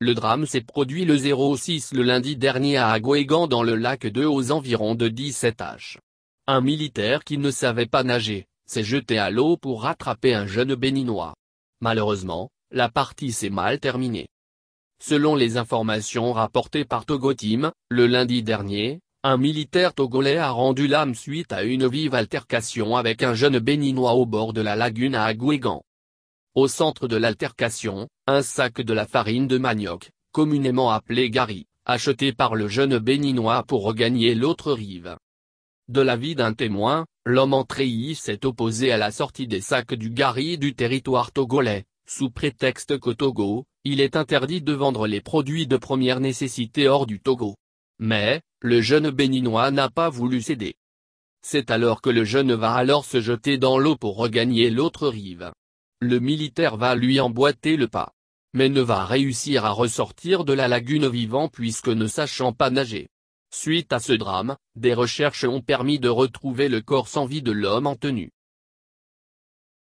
Le drame s'est produit le 06 le lundi dernier à Agouégan dans le lac 2 aux environs de 17h. Un militaire qui ne savait pas nager, s'est jeté à l'eau pour rattraper un jeune béninois. Malheureusement, la partie s'est mal terminée. Selon les informations rapportées par Togotim, le lundi dernier, un militaire togolais a rendu l'âme suite à une vive altercation avec un jeune béninois au bord de la lagune à Agouégan. Au centre de l'altercation, un sac de la farine de manioc, communément appelé gari, acheté par le jeune béninois pour regagner l'autre rive. De l'avis d'un témoin, l'homme en treillis s'est opposé à la sortie des sacs du gari du territoire togolais, sous prétexte qu'au Togo, il est interdit de vendre les produits de première nécessité hors du Togo. Mais, le jeune béninois n'a pas voulu céder. C'est alors que le jeune va alors se jeter dans l'eau pour regagner l'autre rive le militaire va lui emboîter le pas. Mais ne va réussir à ressortir de la lagune vivant puisque ne sachant pas nager. Suite à ce drame, des recherches ont permis de retrouver le corps sans vie de l'homme en tenue.